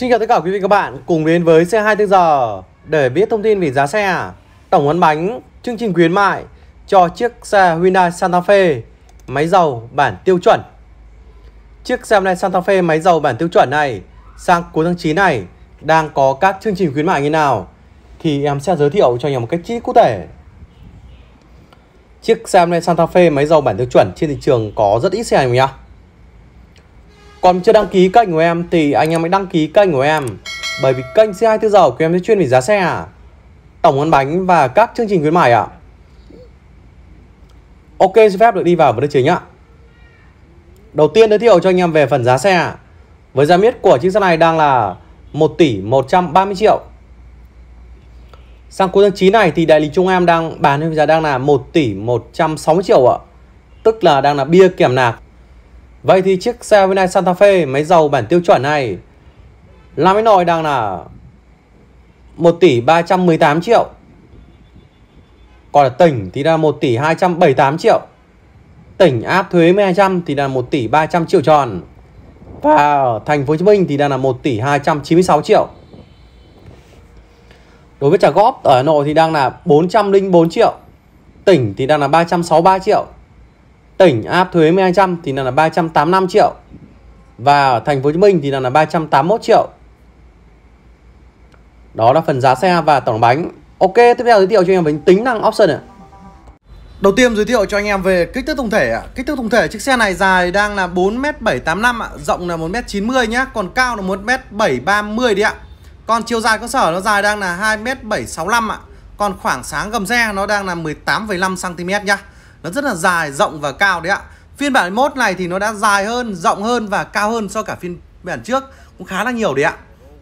Xin chào tất cả quý vị các bạn cùng đến với xe 24 giờ để biết thông tin về giá xe, tổng ấn bánh, chương trình khuyến mại cho chiếc xe Hyundai Santa Fe máy dầu bản tiêu chuẩn. Chiếc xe Hyundai Santa Fe máy dầu bản tiêu chuẩn này sang cuối tháng 9 này đang có các chương trình khuyến mại như nào thì em sẽ giới thiệu cho nhau một cách chi cụ thể. Chiếc xe Hyundai Santa Fe máy dầu bản tiêu chuẩn trên thị trường có rất ít xe này nhá. Còn chưa đăng ký kênh của em thì anh em hãy đăng ký kênh của em Bởi vì kênh C24 giờ của em sẽ chuyên về giá xe à. Tổng ăn bánh và các chương trình khuyến mại ạ Ok xin phép được đi vào vấn đề chính ạ Đầu tiên giới thiệu cho anh em về phần giá xe Với giá miết của chiếc xe này đang là 1 tỷ 130 triệu Sang cuối tháng 9 này thì đại lý Trung Em đang bán với giá đang là 1 tỷ 160 triệu ạ Tức là đang là bia kiểm nạc Vậy thì chiếc xe Hyundai Santa Fe máy dầu bản tiêu chuẩn này làm cái nội đang là 1 tỷ 318 triệu Còn là tỉnh thì là 1 tỷ 278 triệu Tỉnh áp thuế 1200 thì là 1 tỷ 300 triệu tròn Và thành phố Hồ Chí Minh thì đang là 1 tỷ 296 triệu Đối với trả góp ở Hà Nội thì đang là 404 triệu Tỉnh thì đang là 363 triệu tỉnh áp thuế 1200 thì là, là 385 triệu và ở thành phố Hồ Chí Minh thì là, là 381 triệu đó là phần giá xe và tổng bánh ok tiếp theo giới thiệu cho anh em về tính năng option ạ Đầu tiên giới thiệu cho anh em về kích thước tổng thể ạ. Kích thước tổng thể chiếc xe này dài đang là 4m785 ạ, rộng là 1m90 nhá, còn cao là 1m730 đi ạ. Còn chiều dài cơ sở nó dài đang là 2m765 ạ. Còn khoảng sáng gầm xe nó đang là 18,5 cm nhá nó rất là dài rộng và cao đấy ạ phiên bản mốt này thì nó đã dài hơn rộng hơn và cao hơn so cả phiên bản trước cũng khá là nhiều đấy ạ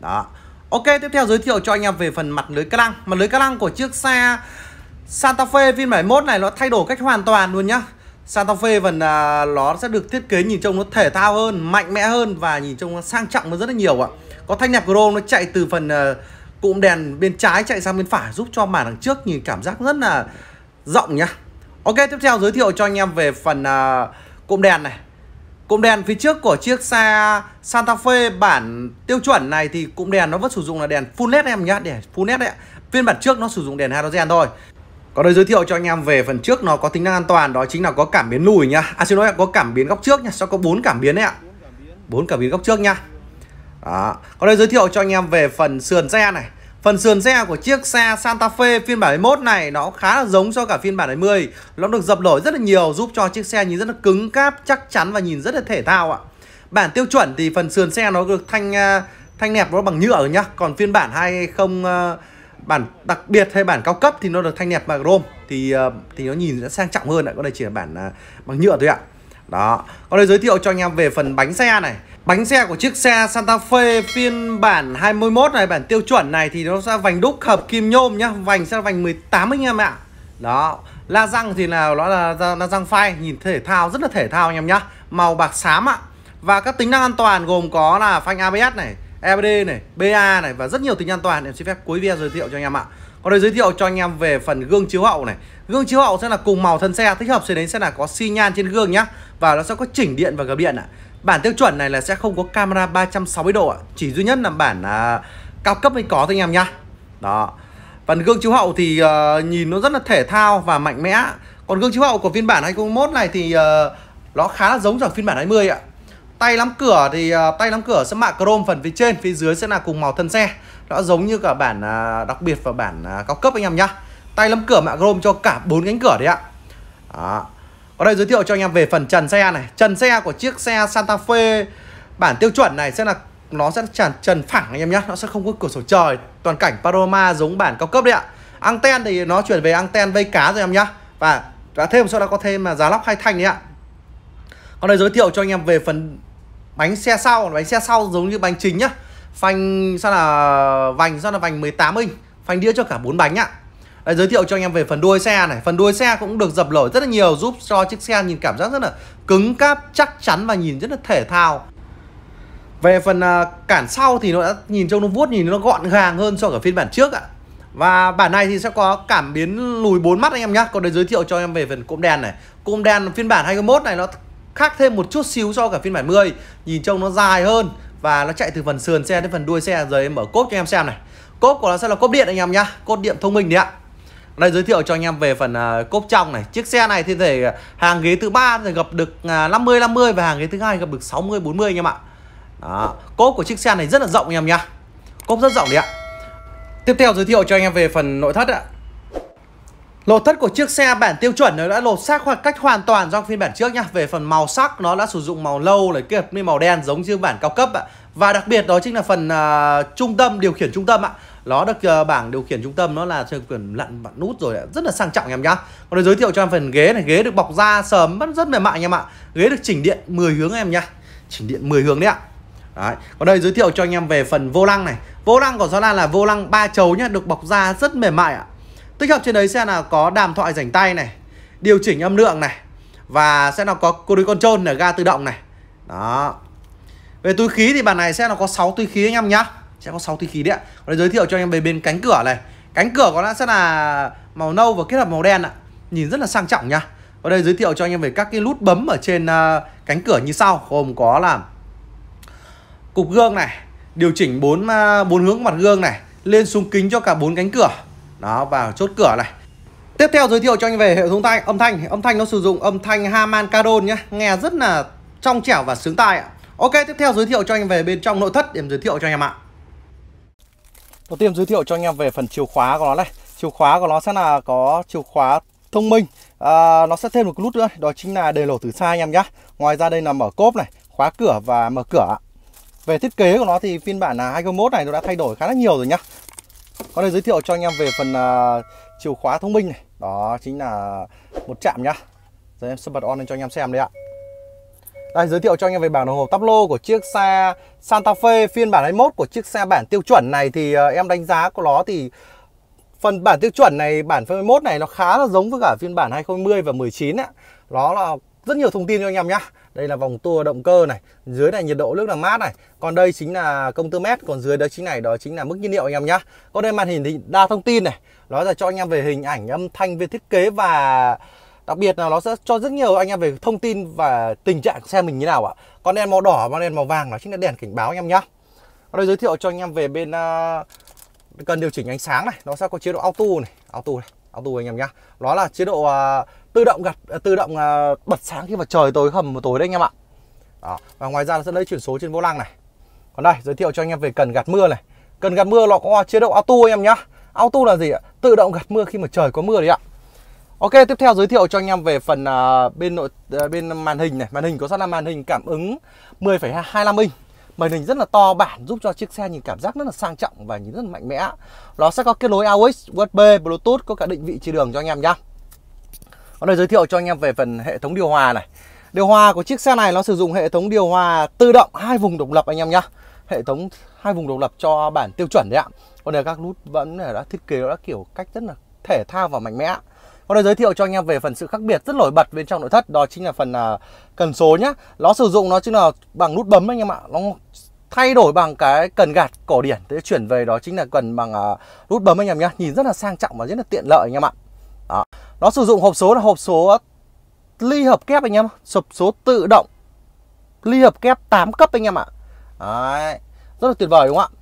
đó ok tiếp theo giới thiệu cho anh em về phần mặt lưới ca lăng mặt lưới ca lăng của chiếc xe Santa Fe phiên bản mốt này nó thay đổi cách hoàn toàn luôn nhá Santa Fe phần à, nó sẽ được thiết kế nhìn trông nó thể thao hơn, mạnh mẽ hơn và nhìn trông nó sang trọng hơn rất là nhiều ạ. Có thanh nhạc chrome nó chạy từ phần à, cụm đèn bên trái chạy sang bên phải giúp cho màn đằng trước nhìn cảm giác rất là rộng nhá. Ok tiếp theo giới thiệu cho anh em về phần uh, cụm đèn này Cụm đèn phía trước của chiếc xe Santa Fe bản tiêu chuẩn này thì cụm đèn nó vẫn sử dụng là đèn full led em nhá để full led đấy Phiên bản trước nó sử dụng đèn halogen thôi còn đây giới thiệu cho anh em về phần trước nó có tính năng an toàn đó chính là có cảm biến lùi nhá. À xin lỗi có cảm biến góc trước nhá, sau có 4 cảm biến đấy ạ. 4 cảm biến góc trước nhá. Đó. Còn đây giới thiệu cho anh em về phần sườn xe này. Phần sườn xe của chiếc xe Santa Fe phiên bản 21 này nó khá là giống so cả phiên bản 20 Nó được dập nổi rất là nhiều giúp cho chiếc xe nhìn rất là cứng cáp, chắc chắn và nhìn rất là thể thao ạ Bản tiêu chuẩn thì phần sườn xe nó được thanh à, thanh nẹp nó bằng nhựa nhá Còn phiên bản 20 à, bản đặc biệt hay bản cao cấp thì nó được thanh nẹp bằng chrome Thì à, thì nó nhìn sẽ sang trọng hơn ạ, có đây chỉ là bản bằng nhựa thôi ạ Đó, còn đây giới thiệu cho anh em về phần bánh xe này Bánh xe của chiếc xe Santa Fe phiên bản 21 này, bản tiêu chuẩn này thì nó sẽ vành đúc hợp kim nhôm nhá, vành sẽ vành 18 anh em ạ. Đó, la răng thì là nó là la răng phai, nhìn thể thao rất là thể thao anh em nhá. Màu bạc xám ạ. Và các tính năng an toàn gồm có là phanh ABS này, EBD này, BA này và rất nhiều tính năng an toàn em xin phép cuối video giới thiệu cho anh em ạ. Còn đây giới thiệu cho anh em về phần gương chiếu hậu này. Gương chiếu hậu sẽ là cùng màu thân xe, thích hợp sẽ đến sẽ là có xi nhan trên gương nhá và nó sẽ có chỉnh điện và gập điện ạ. Bản tiêu chuẩn này là sẽ không có camera 360 độ Chỉ duy nhất là bản à, cao cấp mới có thôi anh em nhá Đó Phần gương chiếu hậu thì uh, nhìn nó rất là thể thao và mạnh mẽ Còn gương chiếu hậu của phiên bản 2021 này thì uh, nó khá là giống ở phiên bản 20 ạ Tay nắm cửa thì uh, tay nắm cửa sẽ mạ chrome phần phía trên, phía dưới sẽ là cùng màu thân xe Nó giống như cả bản uh, đặc biệt và bản uh, cao cấp anh em nhá Tay nắm cửa mạ chrome cho cả bốn cánh cửa đấy ạ Đó ở đây giới thiệu cho anh em về phần trần xe này Trần xe của chiếc xe Santa Fe Bản tiêu chuẩn này sẽ là Nó sẽ trần, trần phẳng anh em nhé Nó sẽ không có cửa sổ trời Toàn cảnh panorama giống bản cao cấp đấy ạ Anten thì nó chuyển về anten vây cá rồi em nhé. Và đã thêm sau đó có thêm là giá lóc hai thanh đấy ạ Còn đây giới thiệu cho anh em về phần bánh xe sau Bánh xe sau giống như bánh chính nhá Phanh sao là vành sao là vành 18 inch Phanh đĩa cho cả bốn bánh ạ Đấy, giới thiệu cho anh em về phần đuôi xe này phần đuôi xe cũng được dập nổi rất là nhiều giúp cho chiếc xe nhìn cảm giác rất là cứng cáp chắc chắn và nhìn rất là thể thao về phần à, cản sau thì nó đã nhìn trông nó vuốt nhìn nó gọn gàng hơn so với phiên bản trước ạ và bản này thì sẽ có cảm biến lùi bốn mắt anh em nhé Còn đây giới thiệu cho em về phần cụm đèn này Cụm đèn phiên bản 21 này nó khác thêm một chút xíu so với phiên bản 10 Nhìn trông nó dài hơn Và nó chạy từ phần sườn xe đến phần đuôi xe Rồi em mở cốp cho em xem này Cốp của nó sẽ là cốp điện anh em nhá cốt điện thông minh đấy ạ đây giới thiệu cho anh em về phần à, cốp trong này chiếc xe này thì thể à, hàng ghế thứ ba thì gặp được uh, 50 50 và hàng ghế thứ hai gặp được 60 40 anh em ạ đó. cốp của chiếc xe này rất là rộng anh em nhá cốp rất rộng đấy ạ tiếp theo giới thiệu cho anh em về phần nội thất ạ Lột thất của chiếc xe bản tiêu chuẩn nó đã lột xác hoặc cách hoàn toàn do phiên bản trước nhá. Về phần màu sắc nó đã sử dụng màu lâu này kết với màu đen giống như bản cao cấp ạ. Và đặc biệt đó chính là phần uh, trung tâm điều khiển trung tâm ạ nó được uh, bảng điều khiển trung tâm nó là quyển lặn bạn nút rồi rất là sang trọng em nhá còn để giới thiệu cho em phần ghế này ghế được bọc da sớm rất rất mềm mại anh em ạ ghế được chỉnh điện 10 hướng em nhá chỉnh điện 10 hướng đấy ạ Đấy. Còn đây giới thiệu cho anh em về phần vô lăng này Vô lăng của Zala là vô lăng ba chấu nhá Được bọc da rất mềm mại ạ Tích hợp trên đấy xe là có đàm thoại rảnh tay này Điều chỉnh âm lượng này Và sẽ là có cối control là ga tự động này Đó Về túi khí thì bản này xe là có 6 túi khí anh em nhá sẽ có 6 tí khí đấy ạ Còn giới thiệu cho anh em về bên cánh cửa này cánh cửa có lẽ sẽ là màu nâu và kết hợp màu đen ạ nhìn rất là sang trọng nha Và đây giới thiệu cho anh em về các cái nút bấm ở trên ờ, cánh cửa như sau gồm có là cục gương này điều chỉnh bốn ờ, bốn hướng mặt gương này lên xuống kính cho cả bốn cánh cửa đó và chốt cửa này tiếp theo giới thiệu cho anh về hệ thống thanh âm thanh âm thanh nó sử dụng âm thanh Harman Kardon nhá nghe rất là trong trẻo và sướng tai ạ ok tiếp theo giới thiệu cho anh về bên trong nội thất em giới thiệu cho anh em ạ Đầu tiên giới thiệu cho anh em về phần chìa khóa của nó này. Chìa khóa của nó sẽ là có chìa khóa thông minh. À, nó sẽ thêm một cái nút nữa, đó chính là đề lỗ từ xa anh em nhé. Ngoài ra đây là mở cốp này, khóa cửa và mở cửa. Về thiết kế của nó thì phiên bản là 2021 này nó đã thay đổi khá là nhiều rồi nhá. Còn đây giới thiệu cho anh em về phần uh, chìa khóa thông minh này. Đó chính là một chạm nhá. Rồi em sẽ bật on lên cho anh em xem đây ạ. Đây giới thiệu cho anh em về bảng đồng hồ tắp lô của chiếc xe Santa Fe phiên bản 21 của chiếc xe bản tiêu chuẩn này thì ờ, em đánh giá của nó thì phần bản tiêu chuẩn này bản 21 này nó khá là giống với cả phiên bản 2010 và 19 ạ. Nó là rất nhiều thông tin cho anh em nhá. Đây là vòng tua động cơ này, dưới này nhiệt độ nước là mát này. Còn đây chính là công tơ mét, còn dưới đó chính này đó chính là mức nhiên liệu anh em nhá. Còn đây màn hình thì đa thông tin này, nó là cho anh em về hình ảnh, âm thanh, về thiết kế và đặc biệt là nó sẽ cho rất nhiều anh em về thông tin và tình trạng xe mình như nào ạ con đèn màu đỏ và đèn màu vàng là chính là đèn cảnh báo anh em nhá ở đây giới thiệu cho anh em về bên uh, cần điều chỉnh ánh sáng này nó sẽ có chế độ auto này auto này auto anh em nhá nó là chế độ uh, tự động gặt uh, tự động uh, bật sáng khi mà trời tối hầm một tối đấy anh em ạ đó. và ngoài ra nó sẽ lấy chuyển số trên vô lăng này còn đây giới thiệu cho anh em về cần gạt mưa này cần gạt mưa nó có chế độ auto anh em nhá auto là gì ạ tự động gạt mưa khi mà trời có mưa đấy ạ Ok, tiếp theo giới thiệu cho anh em về phần uh, bên nội uh, bên màn hình này, màn hình có sẵn là màn hình cảm ứng 10,25 inch. Màn hình rất là to bản giúp cho chiếc xe nhìn cảm giác rất là sang trọng và nhìn rất là mạnh mẽ. Nó sẽ có kết nối AUX, USB, Bluetooth có cả định vị chỉ đường cho anh em nhá. Còn đây giới thiệu cho anh em về phần hệ thống điều hòa này. Điều hòa của chiếc xe này nó sử dụng hệ thống điều hòa tự động hai vùng độc lập anh em nhá. Hệ thống hai vùng độc lập cho bản tiêu chuẩn đấy ạ. Còn đây các nút vẫn đã thiết kế đã kiểu cách rất là thể thao và mạnh mẽ. Còn để giới thiệu cho anh em về phần sự khác biệt rất nổi bật bên trong nội thất đó chính là phần uh, cần số nhá. Nó sử dụng nó chính là bằng nút bấm anh em ạ. Nó thay đổi bằng cái cần gạt cổ điển tới chuyển về đó chính là cần bằng uh, nút bấm anh em nhá. Nhìn rất là sang trọng và rất là tiện lợi anh em ạ. Đó. Nó sử dụng hộp số là hộp số ly hợp kép anh em, sụp số tự động. Ly hợp kép 8 cấp anh em ạ. Đấy. Rất là tuyệt vời đúng không ạ?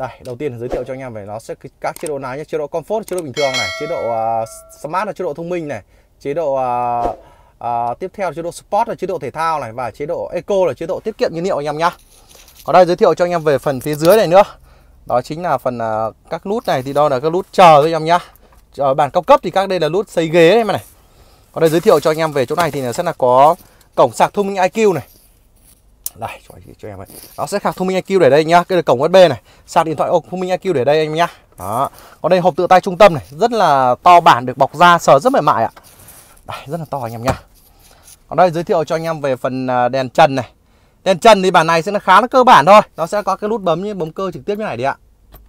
đây đầu tiên giới thiệu cho anh em về nó sẽ các chế độ lái nhé chế độ comfort chế độ bình thường này chế độ uh, smart là chế độ thông minh này chế độ uh, uh, tiếp theo chế độ sport là chế độ thể thao này và chế độ eco là chế độ tiết kiệm nhiên liệu anh em nhá Còn đây giới thiệu cho anh em về phần phía dưới này nữa đó chính là phần uh, các nút này thì đó là các nút chờ thôi anh em nhá ở bản cao cấp thì các đây là nút xây ghế này mà này còn đây giới thiệu cho anh em về chỗ này thì sẽ là có cổng sạc thông minh IQ này đây cho, anh cho em ấy nó sẽ khạc thông minh IQ để đây nhá cái là cổng USB này sạc điện thoại thông minh IQ để đây anh em nhá đó còn đây hộp tựa tay trung tâm này rất là to bản được bọc da sờ rất mềm mại ạ đây rất là to anh em nhá còn đây giới thiệu cho anh em về phần à, đèn trần này đèn trần thì bản này sẽ là khá là cơ bản thôi nó sẽ có cái nút bấm như bấm cơ trực tiếp như này đi ạ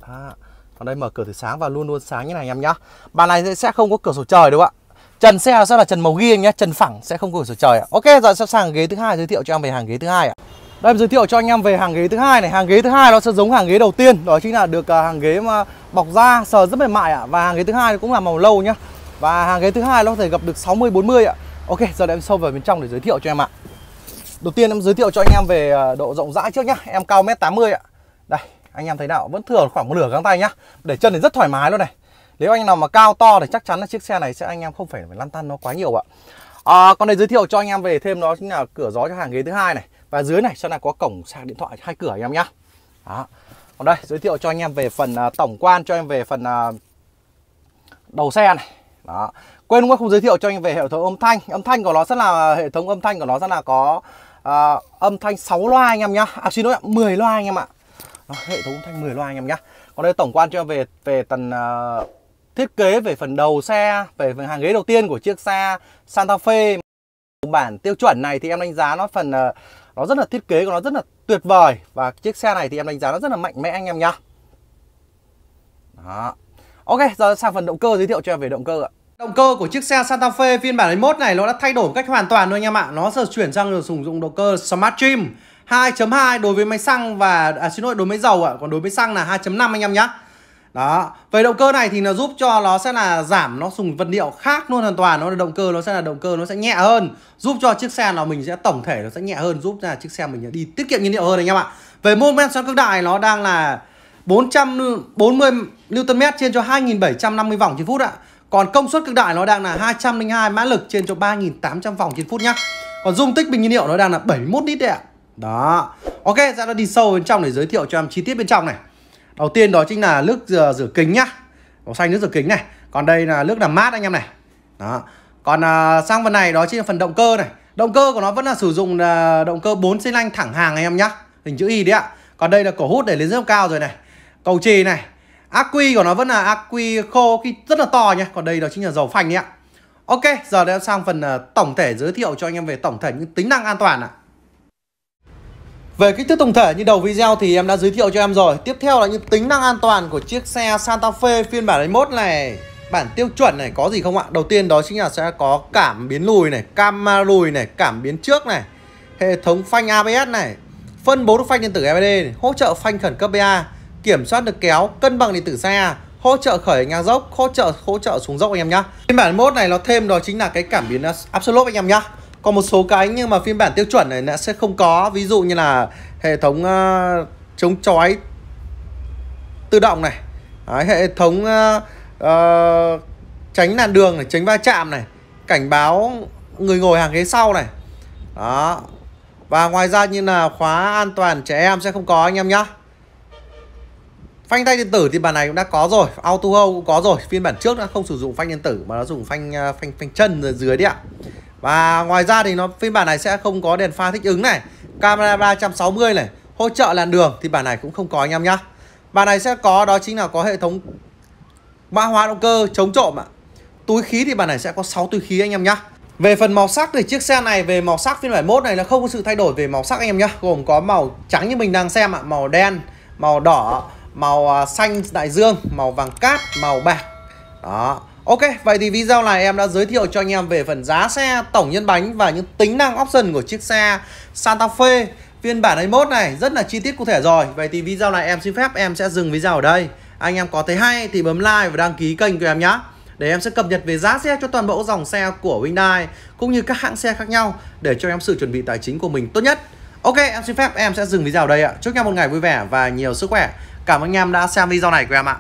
đó. còn đây mở cửa từ sáng và luôn luôn sáng như này anh em nhá bản này sẽ không có cửa sổ trời đúng không ạ Trần xe sẽ là trần màu ghi anh nhé, trần phẳng sẽ không có cửa sổ trời ạ. Ok, giờ dạ, sẵn sàng ghế thứ hai giới thiệu cho em về hàng ghế thứ hai ạ. Đây giới thiệu cho anh em về hàng ghế thứ hai này, hàng ghế thứ hai nó sẽ giống hàng ghế đầu tiên, đó chính là được à, hàng ghế mà bọc da sờ rất mềm mại ạ và hàng ghế thứ hai cũng là màu lâu nhá. Và hàng ghế thứ hai nó có thể gặp được 60 40 ạ. Ok, giờ để em sâu vào bên trong để giới thiệu cho em ạ. Đầu tiên em giới thiệu cho anh em về à, độ rộng rãi trước nhá. Em cao 1m80 ạ. Đây, anh em thấy nào vẫn thừa khoảng một nửa găng tay nhá. Để chân thì rất thoải mái luôn này. Nếu anh nào mà cao to thì chắc chắn là chiếc xe này sẽ anh em không phải lăn tăn nó quá nhiều ạ. À, còn đây giới thiệu cho anh em về thêm đó chính là cửa gió cho hàng ghế thứ hai này và dưới này sẽ là có cổng sạc điện thoại hai cửa anh em nhá. Đó. Còn đây giới thiệu cho anh em về phần uh, tổng quan cho em về phần uh, đầu xe này. Đó. Quên cũng không giới thiệu cho anh về hệ thống âm thanh. Âm thanh của nó rất là hệ thống âm thanh của nó rất là có uh, âm thanh 6 loa anh em nhá. À xin lỗi ạ, 10 loa anh em ạ. Đó, hệ thống âm thanh 10 loa anh em nhá. Còn đây tổng quan cho em về về tầng uh, thiết kế về phần đầu xe, về phần hàng ghế đầu tiên của chiếc xe Santa Fe bản tiêu chuẩn này thì em đánh giá nó phần ờ, nó rất là thiết kế của nó rất là tuyệt vời và chiếc xe này thì em đánh giá nó rất là mạnh mẽ anh em nhá. Ok, giờ sang phần động cơ giới thiệu cho em về động cơ ạ. Động cơ của chiếc xe Santa Fe phiên bản 21 này nó đã thay đổi cách hoàn toàn luôn anh em ạ. Nó giờ chuyển sang sử dụng động cơ Smart Trim 2.2 đối với máy xăng và à xin lỗi đối với dầu ạ, còn đối với xăng là 2.5 anh em nhá đó về động cơ này thì nó giúp cho nó sẽ là giảm nó dùng vật liệu khác luôn hoàn toàn nó là động cơ nó sẽ là động cơ nó sẽ nhẹ hơn giúp cho chiếc xe là mình sẽ tổng thể nó sẽ nhẹ hơn giúp là chiếc xe mình đi tiết kiệm nhiên liệu hơn anh em ạ về mô men xoắn cực đại nó đang là 440 mét trên cho 2750 vòng trên phút ạ còn công suất cực đại nó đang là 202 mã lực trên cho 3800 vòng trên phút nhá còn dung tích bình nhiên liệu nó đang là 71 lít đấy ạ đó ok ra nó đi sâu bên trong để giới thiệu cho em chi tiết bên trong này Đầu tiên đó chính là nước rửa, rửa kính nhá Màu xanh nước rửa kính này Còn đây là nước làm mát anh em này đó. Còn à, sang phần này đó chính là phần động cơ này Động cơ của nó vẫn là sử dụng à, động cơ 4 xi lanh thẳng hàng anh em nhá Hình chữ Y đấy ạ Còn đây là cổ hút để lên rất cao rồi này Cầu trì này Ác quy của nó vẫn là ác quy khô khi rất là to nhá Còn đây đó chính là dầu phanh đấy ạ Ok, giờ đã sang phần uh, tổng thể giới thiệu cho anh em về tổng thể những tính năng an toàn ạ. À. Về kích thước tổng thể như đầu video thì em đã giới thiệu cho em rồi Tiếp theo là những tính năng an toàn của chiếc xe Santa Fe phiên bản 21 này Bản tiêu chuẩn này có gì không ạ? Đầu tiên đó chính là sẽ có cảm biến lùi này, camera lùi này, cảm biến trước này Hệ thống phanh ABS này Phân bố được phanh điện tử LED này, hỗ trợ phanh khẩn cấp BA Kiểm soát được kéo, cân bằng điện tử xe hỗ trợ khởi ngang dốc, hỗ trợ hỗ trợ xuống dốc anh em nhá. Phiên bản 1 này nó thêm đó chính là cái cảm biến áp anh em nhá còn một số cái nhưng mà phiên bản tiêu chuẩn này nó sẽ không có ví dụ như là hệ thống uh, chống chói tự động này Đấy, hệ thống uh, uh, tránh làn đường này tránh va chạm này cảnh báo người ngồi hàng ghế sau này đó và ngoài ra như là khóa an toàn trẻ em sẽ không có anh em nhá Phanh tay điện tử thì bản này cũng đã có rồi Auto Hold cũng có rồi Phiên bản trước đã không sử dụng phanh điện tử Mà nó dùng phanh phanh phanh chân dưới đấy ạ và ngoài ra thì nó phiên bản này sẽ không có đèn pha thích ứng này Camera 360 này Hỗ trợ làn đường thì bản này cũng không có anh em nhá Bản này sẽ có đó chính là có hệ thống mã hóa động cơ chống trộm ạ Túi khí thì bản này sẽ có 6 túi khí anh em nhá về phần màu sắc thì chiếc xe này về màu sắc phiên bản mốt này là không có sự thay đổi về màu sắc anh em nhá Gồm có màu trắng như mình đang xem ạ, màu đen, màu đỏ, màu à, xanh đại dương, màu vàng cát, màu bạc Đó, Ok, vậy thì video này em đã giới thiệu cho anh em về phần giá xe, tổng nhân bánh và những tính năng option của chiếc xe Santa Fe phiên bản 21 này rất là chi tiết cụ thể rồi. Vậy thì video này em xin phép em sẽ dừng video ở đây. Anh em có thấy hay thì bấm like và đăng ký kênh của em nhé. Để em sẽ cập nhật về giá xe cho toàn bộ dòng xe của Hyundai cũng như các hãng xe khác nhau để cho em sự chuẩn bị tài chính của mình tốt nhất. Ok, em xin phép em sẽ dừng video ở đây ạ. Chúc em một ngày vui vẻ và nhiều sức khỏe. Cảm ơn anh em đã xem video này của em ạ.